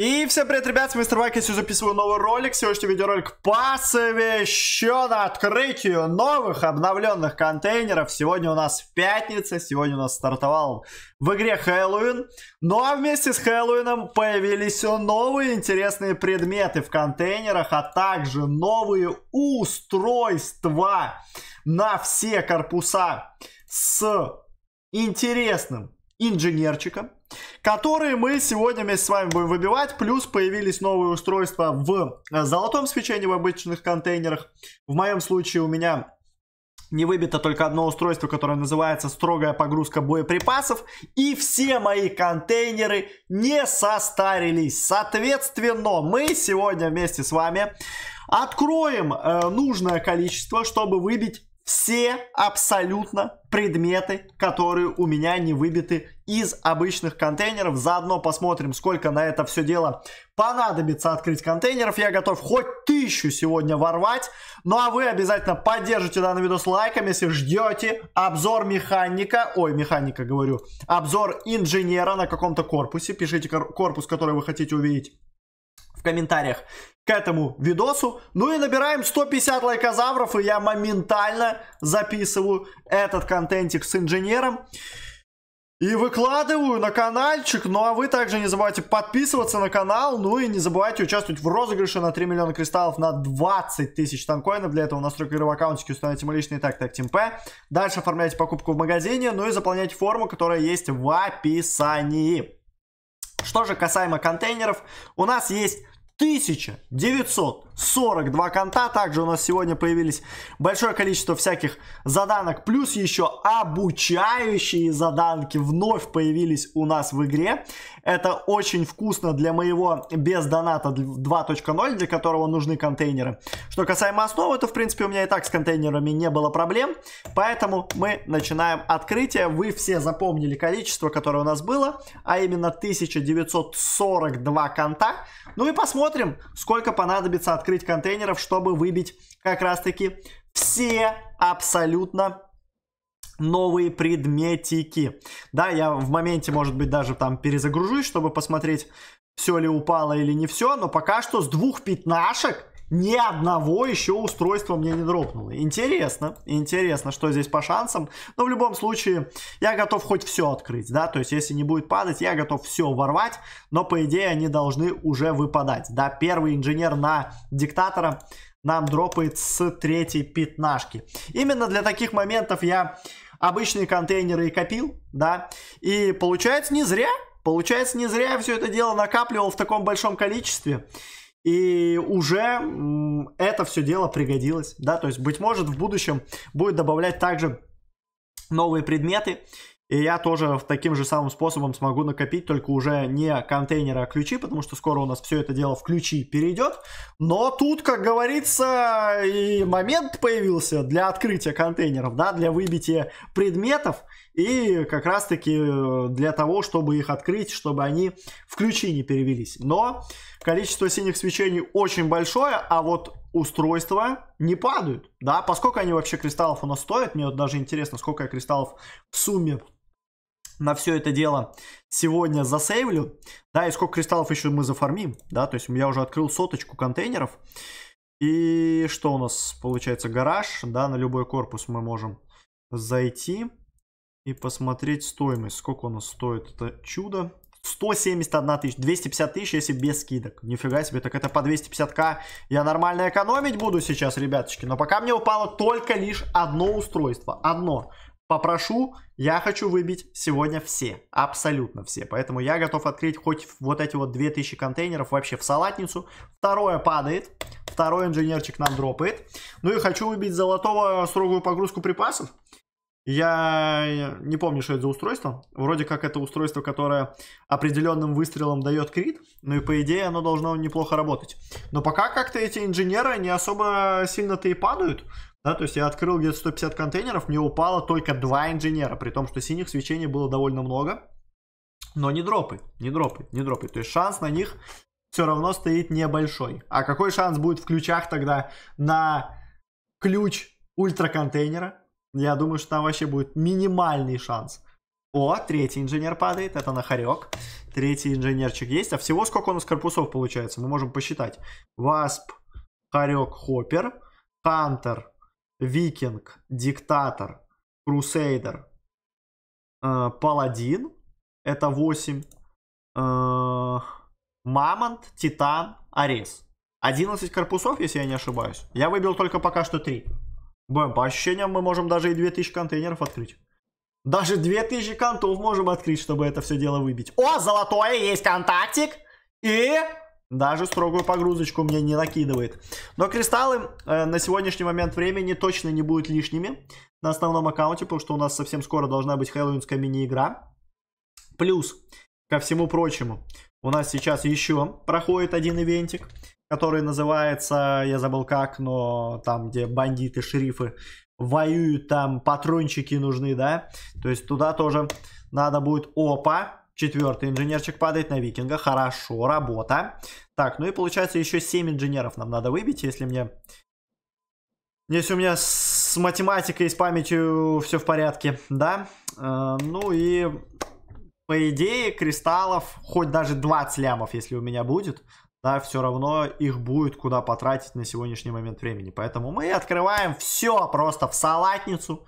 И всем привет, ребят, с Мистер Вайк, я записываю новый ролик. Сегодняшний видеоролик посвящен открытию новых обновленных контейнеров. Сегодня у нас пятница, сегодня у нас стартовал в игре Хэллоуин. Ну а вместе с Хэллоуином появились новые интересные предметы в контейнерах, а также новые устройства на все корпуса с интересным инженерчиком которые мы сегодня вместе с вами будем выбивать. Плюс появились новые устройства в э, золотом свечении в обычных контейнерах. В моем случае у меня не выбито только одно устройство, которое называется строгая погрузка боеприпасов. И все мои контейнеры не состарились. Соответственно, мы сегодня вместе с вами откроем э, нужное количество, чтобы выбить все абсолютно предметы, которые у меня не выбиты из обычных контейнеров. Заодно посмотрим, сколько на это все дело понадобится открыть контейнеров. Я готов хоть тысячу сегодня ворвать. Ну а вы обязательно поддержите данный видос лайком, если ждете обзор механика, ой, механика говорю, обзор инженера на каком-то корпусе. Пишите корпус, который вы хотите увидеть в комментариях к этому видосу. Ну и набираем 150 лайкозавров, и я моментально записываю этот контентик с инженером. И выкладываю на каналчик. Ну а вы также не забывайте подписываться на канал. Ну и не забывайте участвовать в розыгрыше на 3 миллиона кристаллов на 20 тысяч танкоинов. Для этого настройка игры в аккаунтике установите мой личный так так Team Дальше оформляйте покупку в магазине. Ну и заполняйте форму, которая есть в описании. Что же касаемо контейнеров, у нас есть 1900 42 конта. Также у нас сегодня появились большое количество всяких заданок. Плюс еще обучающие заданки вновь появились у нас в игре. Это очень вкусно для моего без доната 2.0, для которого нужны контейнеры. Что касаемо основы, то в принципе у меня и так с контейнерами не было проблем. Поэтому мы начинаем открытие. Вы все запомнили количество, которое у нас было, а именно 1942 конта. Ну и посмотрим, сколько понадобится открытия открыть контейнеров, чтобы выбить как раз-таки все абсолютно новые предметики. Да, я в моменте, может быть, даже там перезагружусь, чтобы посмотреть, все ли упало или не все, но пока что с двух пятнашек ни одного еще устройства мне не дропнуло. Интересно, интересно, что здесь по шансам. Но в любом случае, я готов хоть все открыть, да, то есть если не будет падать, я готов все ворвать, но по идее они должны уже выпадать, да. Первый инженер на диктатора нам дропает с третьей пятнашки. Именно для таких моментов я обычные контейнеры и копил, да, и получается не зря, получается не зря я все это дело накапливал в таком большом количестве. И уже это все дело пригодилось, да, то есть, быть может, в будущем будет добавлять также новые предметы и я тоже в таким же самым способом смогу накопить только уже не контейнеры, а ключи, потому что скоро у нас все это дело в ключи перейдет. Но тут, как говорится, и момент появился для открытия контейнеров, да, для выбития предметов. И как раз-таки э, для того, чтобы их открыть, чтобы они в ключи не перевелись. Но количество синих свечений очень большое, а вот устройства не падают. Да, поскольку они вообще кристаллов у нас стоят, мне вот даже интересно, сколько я кристаллов в сумме на все это дело сегодня засейвлю. Да, и сколько кристаллов еще мы зафармим, да, то есть я уже открыл соточку контейнеров. И что у нас получается? Гараж, да, на любой корпус мы можем зайти и посмотреть стоимость. Сколько у нас стоит это чудо? 171 тысяч, 250 тысяч, если без скидок. Нифига себе, так это по 250к я нормально экономить буду сейчас, ребяточки. Но пока мне упало только лишь одно устройство. Одно попрошу, я хочу выбить сегодня все, абсолютно все. Поэтому я готов открыть хоть вот эти вот 2000 контейнеров вообще в салатницу. Второе падает, второй инженерчик нам дропает. Ну и хочу выбить золотого строгую погрузку припасов. Я не помню, что это за устройство. Вроде как это устройство, которое определенным выстрелом дает крит. Ну и по идее оно должно неплохо работать. Но пока как-то эти инженеры не особо сильно-то и падают. Да, то есть я открыл где-то 150 контейнеров, мне упало только два инженера, при том, что синих свечений было довольно много. Но не дропы, не дропы, не дропы. То есть шанс на них все равно стоит небольшой. А какой шанс будет в ключах тогда на ключ ультраконтейнера? Я думаю, что там вообще будет минимальный шанс. О, третий инженер падает, это на хорек. Третий инженерчик есть. А всего сколько у нас корпусов получается? Мы можем посчитать. Васп, хорек, хоппер, хантер, викинг, диктатор, крусейдер, э, паладин, это 8, э, мамонт, титан, арес. 11 корпусов, если я не ошибаюсь. Я выбил только пока что 3. Будем по ощущениям, мы можем даже и 2000 контейнеров открыть. Даже 2000 контов можем открыть, чтобы это все дело выбить. О, золотое, есть контактик. И даже строгую погрузочку мне не накидывает. Но кристаллы э, на сегодняшний момент времени точно не будут лишними на основном аккаунте, потому что у нас совсем скоро должна быть хэллоуинская мини-игра. Плюс, ко всему прочему, у нас сейчас еще проходит один ивентик который называется, я забыл как, но там, где бандиты, шерифы воюют, там патрончики нужны, да, то есть туда тоже надо будет, опа, четвертый инженерчик падает на викинга, хорошо, работа. Так, ну и получается еще 7 инженеров нам надо выбить, если мне... Если у меня с математикой и с памятью все в порядке, да? Э, ну и по идее, кристаллов, хоть даже 20 лямов, если у меня будет, да, все равно их будет куда потратить на сегодняшний момент времени. Поэтому мы открываем все просто в салатницу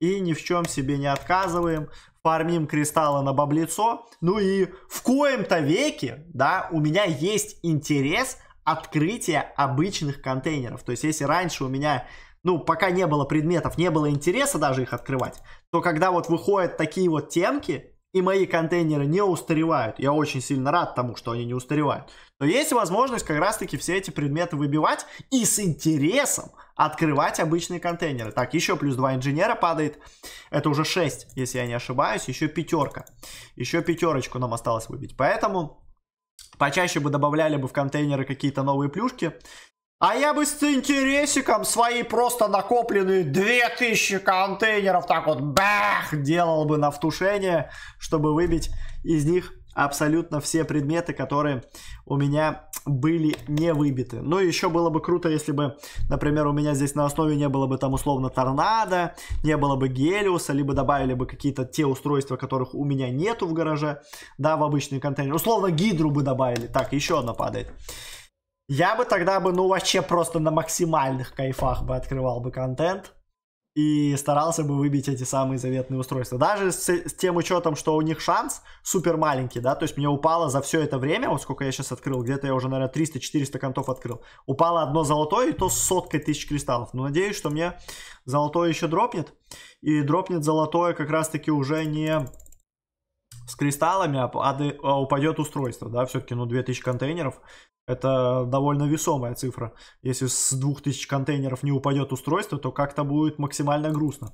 и ни в чем себе не отказываем. Фармим кристаллы на баблицо. Ну и в коем-то веке, да, у меня есть интерес открытия обычных контейнеров. То есть, если раньше у меня ну, пока не было предметов, не было интереса даже их открывать, то когда вот выходят такие вот темки, и мои контейнеры не устаревают. Я очень сильно рад тому, что они не устаревают. Но есть возможность как раз-таки все эти предметы выбивать и с интересом открывать обычные контейнеры. Так, еще плюс 2 инженера падает. Это уже 6, если я не ошибаюсь. Еще пятерка. Еще пятерочку нам осталось выбить. Поэтому почаще бы добавляли бы в контейнеры какие-то новые плюшки. А я бы с интересиком свои просто накопленные 2000 контейнеров так вот бах делал бы на втушение, чтобы выбить из них абсолютно все предметы, которые у меня были не выбиты. Ну и еще было бы круто, если бы, например, у меня здесь на основе не было бы там условно торнадо, не было бы гелиуса, либо добавили бы какие-то те устройства, которых у меня нету в гараже, да, в обычный контейнер. Условно гидру бы добавили. Так, еще одна падает. Я бы тогда бы, ну, вообще просто на максимальных кайфах бы открывал бы контент и старался бы выбить эти самые заветные устройства. Даже с, с тем учетом, что у них шанс супер маленький, да, то есть мне упало за все это время, вот сколько я сейчас открыл, где-то я уже, наверное, 300-400 контов открыл, упало одно золотое, и то с соткой тысяч кристаллов. Но надеюсь, что мне золотое еще дропнет, и дропнет золотое как раз-таки уже не с кристаллами, а, а, а упадет устройство, да, все-таки, ну, 2000 контейнеров, это довольно весомая цифра. Если с 2000 контейнеров не упадет устройство, то как-то будет максимально грустно.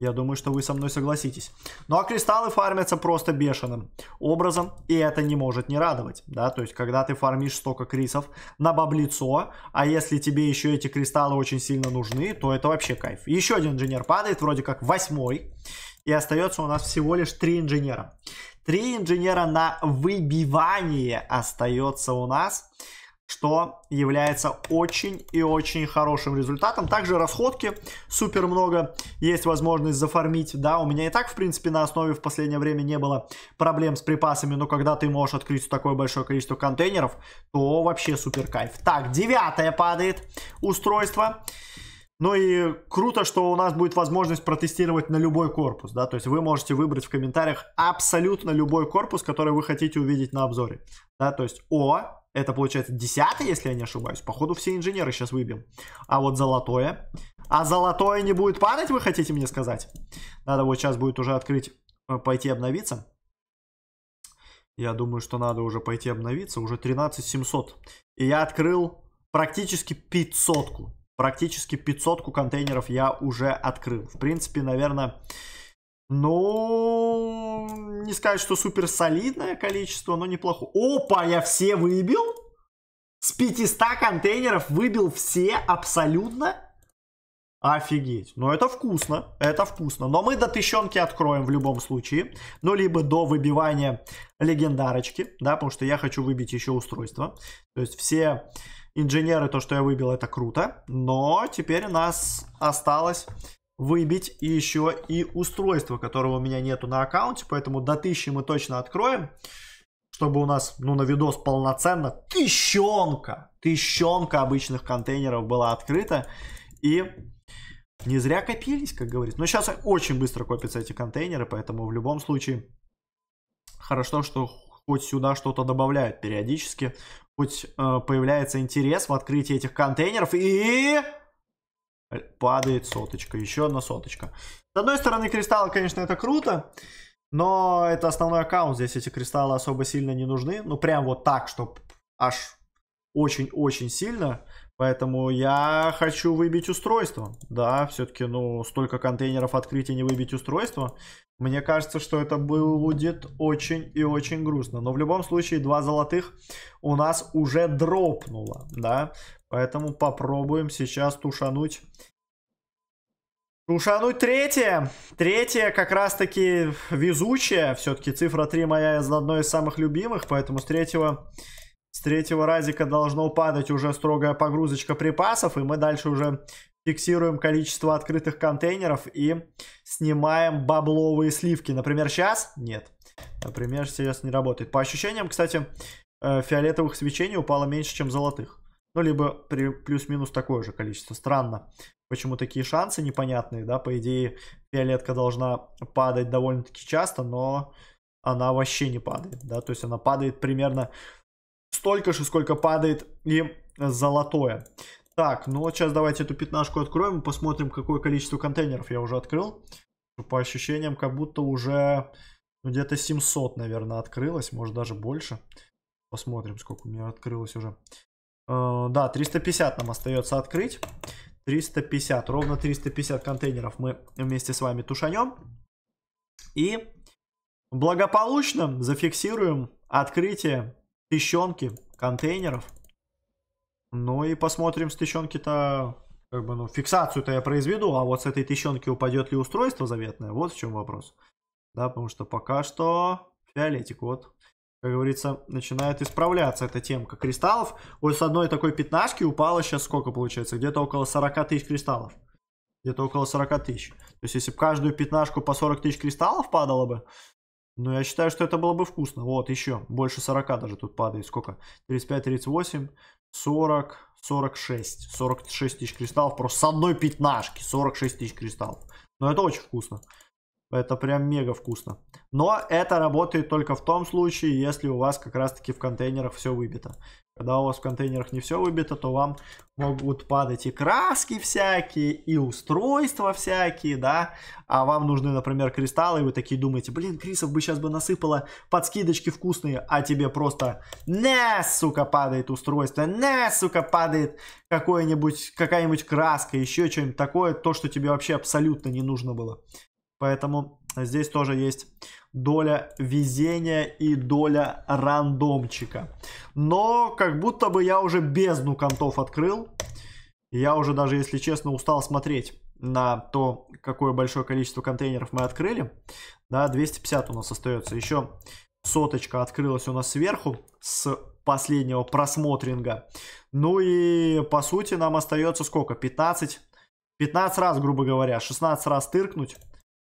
Я думаю, что вы со мной согласитесь. Ну а кристаллы фармятся просто бешеным образом, и это не может не радовать. Да? То есть, когда ты фармишь столько крисов на баблицо, а если тебе еще эти кристаллы очень сильно нужны, то это вообще кайф. Еще один инженер падает, вроде как восьмой и остается у нас всего лишь три инженера. Три инженера на выбивание остается у нас, что является очень и очень хорошим результатом. Также расходки супер много, есть возможность зафармить, да, у меня и так, в принципе, на основе в последнее время не было проблем с припасами, но когда ты можешь открыть такое большое количество контейнеров, то вообще супер кайф. Так, девятое падает устройство. Устройство. Ну и круто, что у нас будет возможность протестировать на любой корпус, да, то есть вы можете выбрать в комментариях абсолютно любой корпус, который вы хотите увидеть на обзоре, да, то есть О, это получается 10 если я не ошибаюсь, походу все инженеры сейчас выбьем, а вот золотое, а золотое не будет падать, вы хотите мне сказать? Надо вот сейчас будет уже открыть, э, пойти обновиться. Я думаю, что надо уже пойти обновиться, уже 13700. И я открыл практически 500-ку. Практически 500 контейнеров я уже открыл. В принципе, наверное, ну, не сказать, что супер солидное количество, но неплохо. Опа, я все выбил? С 500 контейнеров выбил все абсолютно? Офигеть. Ну, это вкусно. Это вкусно. Но мы до тыщенки откроем в любом случае. Ну, либо до выбивания легендарочки, да, потому что я хочу выбить еще устройство. То есть все инженеры, то, что я выбил, это круто. Но теперь у нас осталось выбить еще и устройство, которого у меня нету на аккаунте. Поэтому до 1000 мы точно откроем. Чтобы у нас, ну, на видос полноценно тыщенка, тыщенка обычных контейнеров была открыта. И не зря копились, как говорится. Но сейчас очень быстро копятся эти контейнеры, поэтому в любом случае хорошо, что хоть сюда что-то добавляют периодически, хоть э, появляется интерес в открытии этих контейнеров и падает соточка, еще одна соточка. С одной стороны, кристаллы, конечно, это круто, но это основной аккаунт, здесь эти кристаллы особо сильно не нужны, ну прям вот так, чтобы аж очень-очень сильно, Поэтому я хочу выбить устройство. Да, все-таки, ну, столько контейнеров открыть и не выбить устройство. Мне кажется, что это будет очень и очень грустно. Но в любом случае, два золотых у нас уже дропнуло, да. Поэтому попробуем сейчас тушануть. Тушануть третье. Третье как раз-таки везучее. Все-таки цифра 3 моя из одной из самых любимых, поэтому с третьего... С третьего разика должно падать уже строгая погрузочка припасов, и мы дальше уже фиксируем количество открытых контейнеров и снимаем бабловые сливки. Например, сейчас? Нет. Например, сейчас не работает. По ощущениям, кстати, э, фиолетовых свечений упало меньше, чем золотых. Ну, либо при плюс-минус такое же количество. Странно. Почему такие шансы непонятные, да? По идее, фиолетка должна падать довольно-таки часто, но она вообще не падает, да? То есть она падает примерно столько же, сколько падает и золотое. Так, ну вот сейчас давайте эту пятнашку откроем и посмотрим, какое количество контейнеров я уже открыл. По ощущениям, как будто уже ну, где-то 700, наверное, открылось, может даже больше. Посмотрим, сколько у меня открылось уже. Э, да, 350 нам остается открыть. 350, ровно 350 контейнеров мы вместе с вами тушанем. И благополучно зафиксируем открытие тыщенки контейнеров. Ну и посмотрим с тыщенки-то, как бы, ну, фиксацию-то я произведу, а вот с этой тыщенки упадет ли устройство заветное, вот в чем вопрос. Да, потому что пока что фиолетик, вот, как говорится, начинает исправляться эта темка кристаллов. Вот с одной такой пятнашки упало сейчас сколько получается? Где-то около 40 тысяч кристаллов. Где-то около 40 тысяч. То есть, если бы каждую пятнашку по 40 тысяч кристаллов падало бы, ну, я считаю, что это было бы вкусно. Вот, еще. Больше 40 даже тут падает. Сколько? 35, 38, 40, 46. 46 тысяч кристаллов. Просто с одной пятнашки. 46 тысяч кристаллов. Но это очень вкусно. Это прям мега вкусно. Но это работает только в том случае, если у вас как раз-таки в контейнерах все выбито. Когда у вас в контейнерах не все выбито, то вам могут падать и краски всякие, и устройства всякие, да. А вам нужны, например, кристаллы, и вы такие думаете, блин, Крисов бы сейчас бы насыпало под скидочки вкусные, а тебе просто не, сука, падает устройство, не, сука, падает какое-нибудь, какая-нибудь краска, еще что-нибудь такое, то, что тебе вообще абсолютно не нужно было. Поэтому здесь тоже есть доля везения и доля рандомчика. Но как будто бы я уже бездну контов открыл. Я уже даже, если честно, устал смотреть на то, какое большое количество контейнеров мы открыли. Да, 250 у нас остается. Еще соточка открылась у нас сверху с последнего просмотринга. Ну и по сути нам остается сколько? 15? 15 раз, грубо говоря. 16 раз тыркнуть.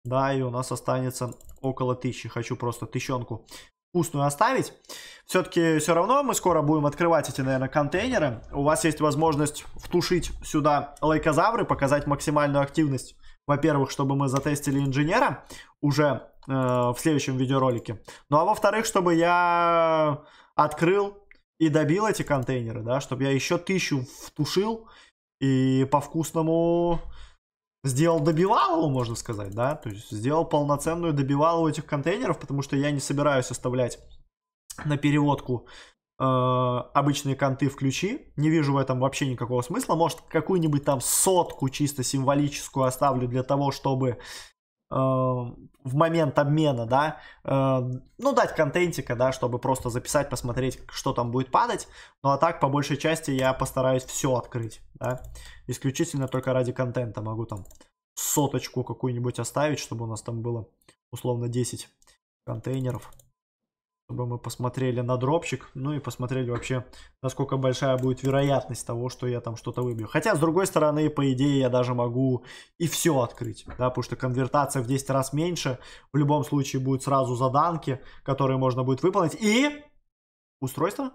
Да, и у нас останется около тысячи. Хочу просто тысячонку вкусную оставить. Все-таки все равно мы скоро будем открывать эти, наверное, контейнеры. У вас есть возможность втушить сюда лайкозавры, показать максимальную активность. Во-первых, чтобы мы затестили инженера уже э, в следующем видеоролике. Ну а во-вторых, чтобы я открыл и добил эти контейнеры, да, чтобы я еще тысячу втушил и по вкусному сделал добивалову, можно сказать, да, то есть сделал полноценную добивалову этих контейнеров, потому что я не собираюсь оставлять на переводку э, обычные конты в ключи, не вижу в этом вообще никакого смысла, может какую-нибудь там сотку чисто символическую оставлю для того, чтобы Э, в момент обмена, да, э, ну, дать контентика, да, чтобы просто записать, посмотреть, что там будет падать. Ну, а так, по большей части, я постараюсь все открыть, да, исключительно только ради контента могу там соточку какую-нибудь оставить, чтобы у нас там было условно 10 контейнеров чтобы мы посмотрели на дропчик, ну и посмотрели вообще, насколько большая будет вероятность того, что я там что-то выбью. Хотя, с другой стороны, по идее, я даже могу и все открыть, да, потому что конвертация в 10 раз меньше, в любом случае будет сразу заданки, которые можно будет выполнить, и устройство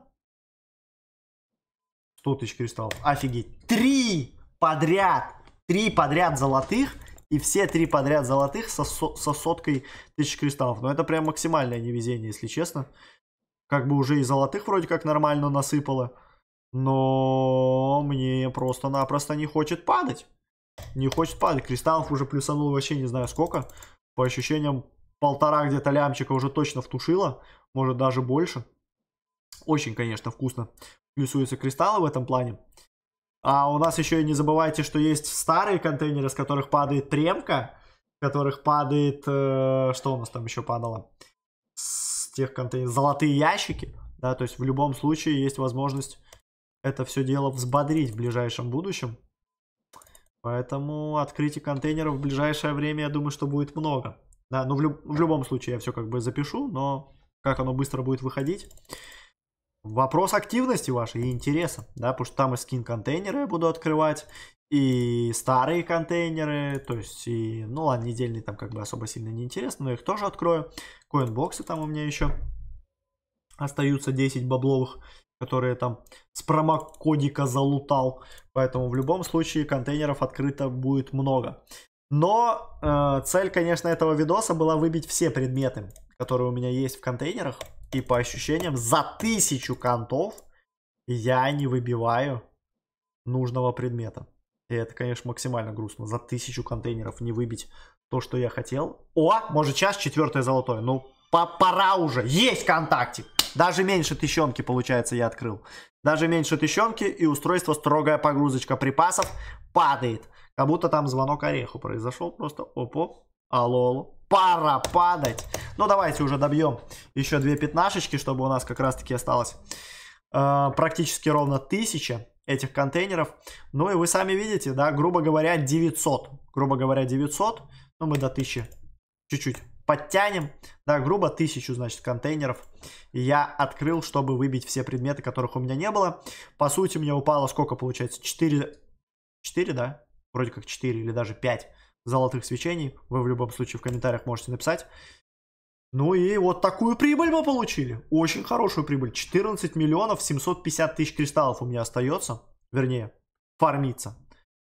100 тысяч кристаллов, офигеть, три подряд, три подряд золотых, и все три подряд золотых со, со соткой тысяч кристаллов. Но это прям максимальное невезение, если честно. Как бы уже и золотых вроде как нормально насыпало. Но мне просто-напросто не хочет падать. Не хочет падать. Кристаллов уже плюсанул вообще не знаю сколько. По ощущениям полтора где-то лямчика уже точно втушило. Может даже больше. Очень, конечно, вкусно плюсуются кристаллы в этом плане. А у нас еще и не забывайте, что есть старые контейнеры, с которых падает тремка, с которых падает... Э, что у нас там еще падало? С тех контейнеров... Золотые ящики. Да, то есть в любом случае есть возможность это все дело взбодрить в ближайшем будущем. Поэтому открытие контейнеров в ближайшее время, я думаю, что будет много. Да, ну в, люб в любом случае я все как бы запишу, но как оно быстро будет выходить вопрос активности вашей и интереса, да, потому что там и скин-контейнеры я буду открывать, и старые контейнеры, то есть, и, ну ладно, недельные там как бы особо сильно не интересно, но их тоже открою. Коинбоксы там у меня еще остаются 10 бабловых, которые там с промокодика залутал, поэтому в любом случае контейнеров открыто будет много. Но э, цель, конечно, этого видоса была выбить все предметы, которые у меня есть в контейнерах, и по ощущениям, за тысячу контов я не выбиваю нужного предмета. И это, конечно, максимально грустно. За тысячу контейнеров не выбить то, что я хотел. О, может час, четвертое золотое. Ну, по пора уже. Есть контактик. Даже меньше тыщенки, получается, я открыл. Даже меньше тыщенки и устройство строгая погрузочка припасов падает. Как будто там звонок ореху произошел. Просто оп-оп. Алло, алло пара падать. Ну, давайте уже добьем еще две пятнашечки, чтобы у нас как раз-таки осталось э, практически ровно тысяча этих контейнеров. Ну, и вы сами видите, да, грубо говоря, 900. Грубо говоря, 900. Ну, мы до 1000 чуть-чуть подтянем, да, грубо тысячу, значит, контейнеров я открыл, чтобы выбить все предметы, которых у меня не было. По сути, мне упало сколько получается? 4, 4 да? Вроде как 4 или даже 5 золотых свечений. Вы в любом случае в комментариях можете написать. Ну и вот такую прибыль мы получили. Очень хорошую прибыль. 14 миллионов 750 тысяч кристаллов у меня остается. Вернее, фармится.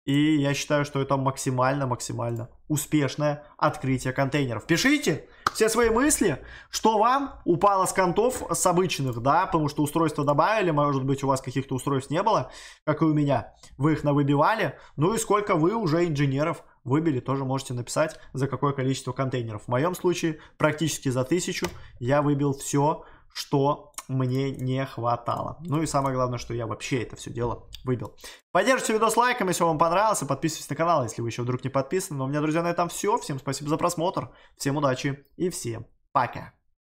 И я считаю, что это максимально-максимально успешное открытие контейнеров. Пишите все свои мысли, что вам упало с контов с обычных, да, потому что устройства добавили, может быть, у вас каких-то устройств не было, как и у меня. Вы их навыбивали, ну и сколько вы уже инженеров выбили, тоже можете написать, за какое количество контейнеров. В моем случае практически за тысячу я выбил все, что мне не хватало. Ну и самое главное, что я вообще это все дело выбил. Поддержите видос лайком, если вам понравился, подписывайтесь на канал, если вы еще вдруг не подписаны. Но ну, а у меня, друзья, на этом все. Всем спасибо за просмотр, всем удачи и всем пока.